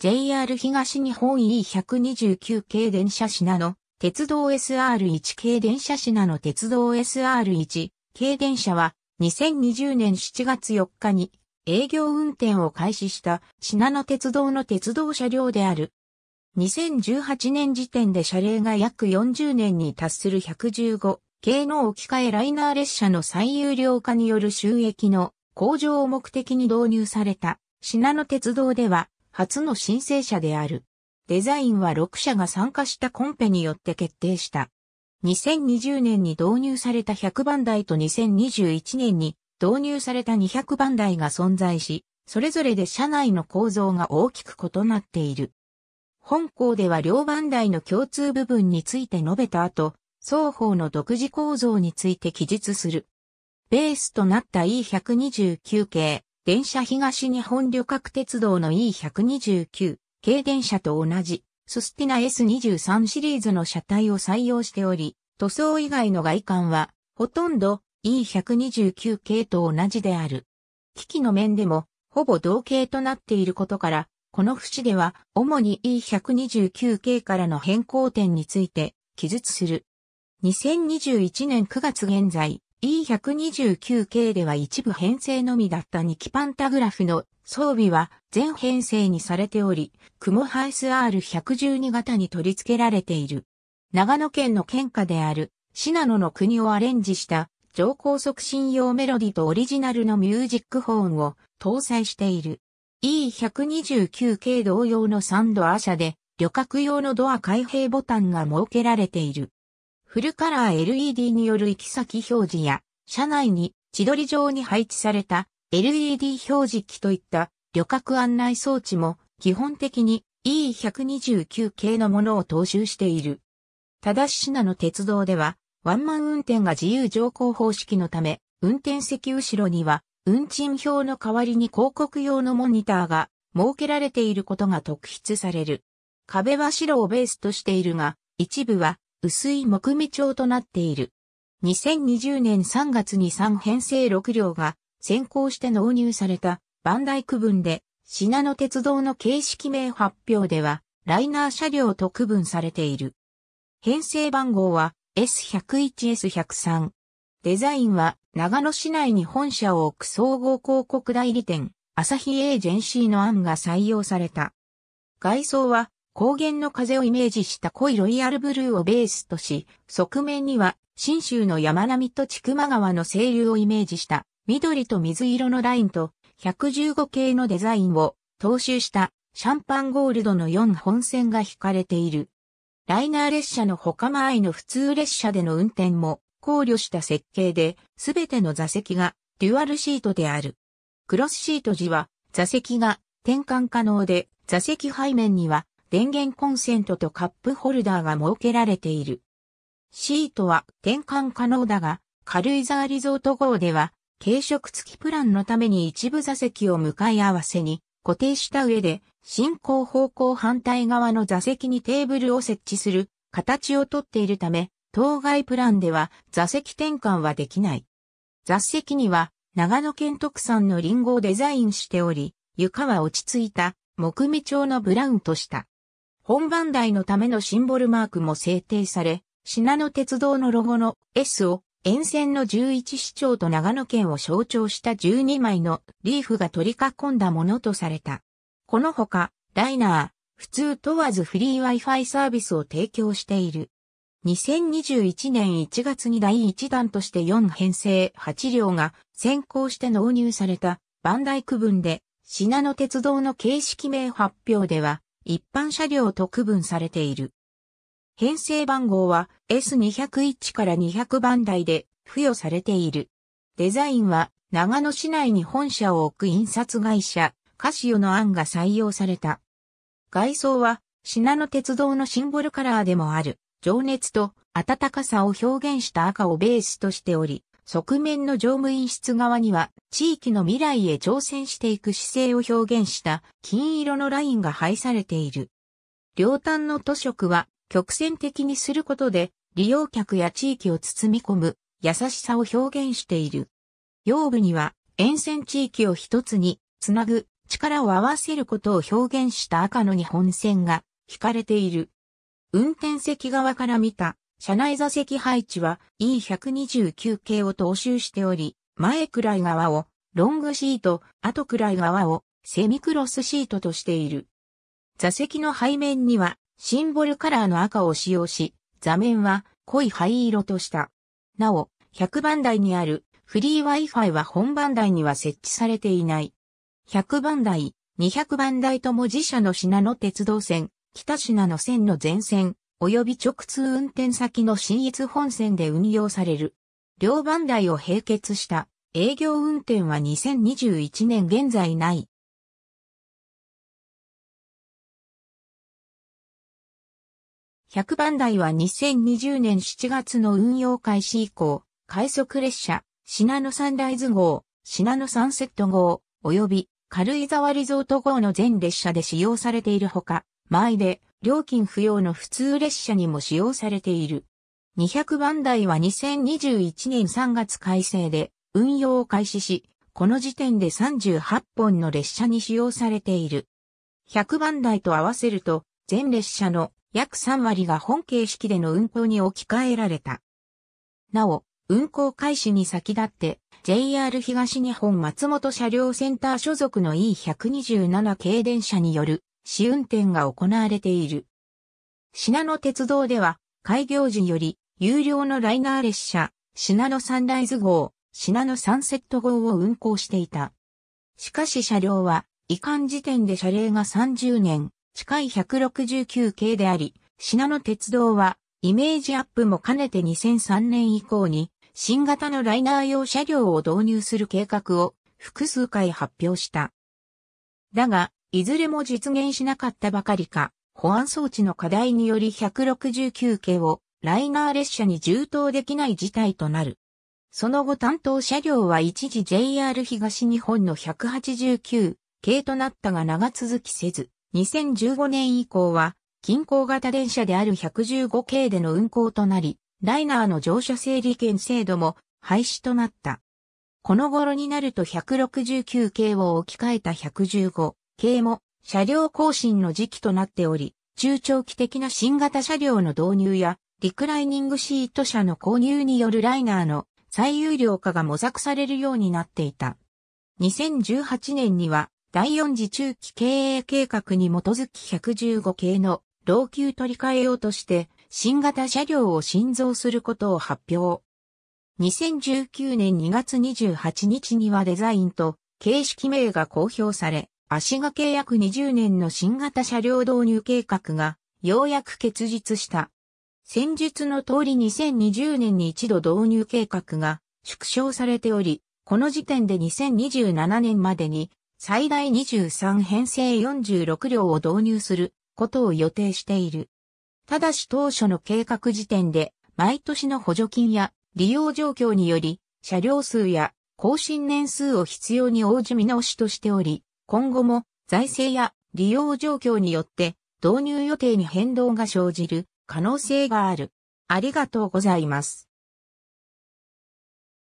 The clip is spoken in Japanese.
JR 東日本 E129 系電車品の鉄道 SR1 系電車品の鉄道 SR1 系電車は2020年7月4日に営業運転を開始した品野鉄道の鉄道車両である。2018年時点で車齢が約40年に達する115系の置き換えライナー列車の最有料化による収益の向上を目的に導入された品野鉄道では初の申請者である。デザインは6社が参加したコンペによって決定した。2020年に導入された100番台と2021年に導入された200番台が存在し、それぞれで車内の構造が大きく異なっている。本校では両番台の共通部分について述べた後、双方の独自構造について記述する。ベースとなった E129 系、電車東日本旅客鉄道の E129 系電車と同じ、ススティナ S23 シリーズの車体を採用しており、塗装以外の外観は、ほとんど E129 系と同じである。機器の面でも、ほぼ同型となっていることから、この節では、主に E129 系からの変更点について、記述する。2021年9月現在、E129 系では一部編成のみだった2機パンタグラフの装備は全編成にされており、クモハイス R112 型に取り付けられている。長野県の県下である、シナノの国をアレンジした上高促進用メロディとオリジナルのミュージックホーンを搭載している。E129 系同様のサンドア社で、旅客用のドア開閉ボタンが設けられている。フルカラー LED による行き先表示や、車内に千鳥状に配置された LED 表示機といった旅客案内装置も基本的に E129 系のものを踏襲している。ただし品の鉄道では、ワンマン運転が自由乗降方式のため、運転席後ろには、運賃表の代わりに広告用のモニターが設けられていることが特筆される。壁は白をベースとしているが、一部は薄い木目調となっている。2020年3月に3編成6両が先行して納入されたバンダイ区分で、品の鉄道の形式名発表では、ライナー車両と区分されている。編成番号は S101S103。デザインは長野市内に本社を置く総合広告代理店、朝日エージェンシーの案が採用された。外装は高原の風をイメージした濃いロイヤルブルーをベースとし、側面には、新州の山並みと千曲川の清流をイメージした緑と水色のラインと115系のデザインを踏襲したシャンパンゴールドの4本線が引かれている。ライナー列車の他前の普通列車での運転も考慮した設計で、すべての座席がデュアルシートである。クロスシート時は座席が転換可能で、座席背面には電源コンセントとカップホルダーが設けられている。シートは転換可能だが、軽井沢リゾート号では、軽食付きプランのために一部座席を向かい合わせに固定した上で、進行方向反対側の座席にテーブルを設置する形をとっているため、当該プランでは座席転換はできない。座席には長野県特産のリンゴをデザインしており、床は落ち着いた木目調のブラウンとした本番台のためのシンボルマークも制定され、品野鉄道のロゴの S を沿線の11市町と長野県を象徴した12枚のリーフが取り囲んだものとされた。このほか、ライナー、普通問わずフリー Wi-Fi サービスを提供している。2021年1月に第1弾として4編成8両が先行して納入されたバンダイ区分で、品野鉄道の形式名発表では、一般車両と区分されている。編成番号は S201 から200番台で付与されている。デザインは長野市内に本社を置く印刷会社、カシオの案が採用された。外装は、信濃鉄道のシンボルカラーでもある、情熱と暖かさを表現した赤をベースとしており、側面の乗務員室側には地域の未来へ挑戦していく姿勢を表現した金色のラインが配されている。両端の塗色は曲線的にすることで利用客や地域を包み込む優しさを表現している。腰部には沿線地域を一つにつなぐ力を合わせることを表現した赤の日本線が引かれている。運転席側から見た車内座席配置は E129 系を踏襲しており、前くらい側をロングシート、後くらい側をセミクロスシートとしている。座席の背面にはシンボルカラーの赤を使用し、座面は濃い灰色とした。なお、100番台にあるフリー Wi-Fi は本番台には設置されていない。100番台、200番台とも自社の品の鉄道線、北品の線の全線、及び直通運転先の新越本線で運用される。両番台を併結した営業運転は2021年現在ない。100番台は2020年7月の運用開始以降、快速列車、信濃サンライズ号、信濃サンセット号、及び軽井沢リゾート号の全列車で使用されているほか、前で、料金不要の普通列車にも使用されている。200番台は2021年3月改正で運用を開始し、この時点で38本の列車に使用されている。100番台と合わせると、全列車の約3割が本形式での運行に置き換えられた。なお、運行開始に先立って、JR 東日本松本車両センター所属の E127 系電車による試運転が行われている。品野鉄道では、開業時より、有料のライナー列車、品野サンライズ号、品野サンセット号を運行していた。しかし車両は、移管時点で車齢が30年、近い169系であり、品野鉄道は、イメージアップも兼ねて2003年以降に、新型のライナー用車両を導入する計画を、複数回発表した。だが、いずれも実現しなかったばかりか、保安装置の課題により169系をライナー列車に充当できない事態となる。その後担当車両は一時 JR 東日本の189系となったが長続きせず、2015年以降は近郊型電車である115系での運行となり、ライナーの乗車整理券制度も廃止となった。この頃になると169系を置き換えた115系も車両更新の時期となっており、中長期的な新型車両の導入や、リクライニングシート車の購入によるライナーの最有料化が模索されるようになっていた。2018年には、第4次中期経営計画に基づき115系の老朽取り替えようとして、新型車両を新造することを発表。2019年2月28日にはデザインと形式名が公表され、足掛け約20年の新型車両導入計画が、ようやく結実した。戦術の通り2020年に一度導入計画が縮小されており、この時点で2027年までに最大23編成46両を導入することを予定している。ただし当初の計画時点で毎年の補助金や利用状況により車両数や更新年数を必要に応じ見直しとしており、今後も財政や利用状況によって導入予定に変動が生じる可能性がある。ありがとうございます。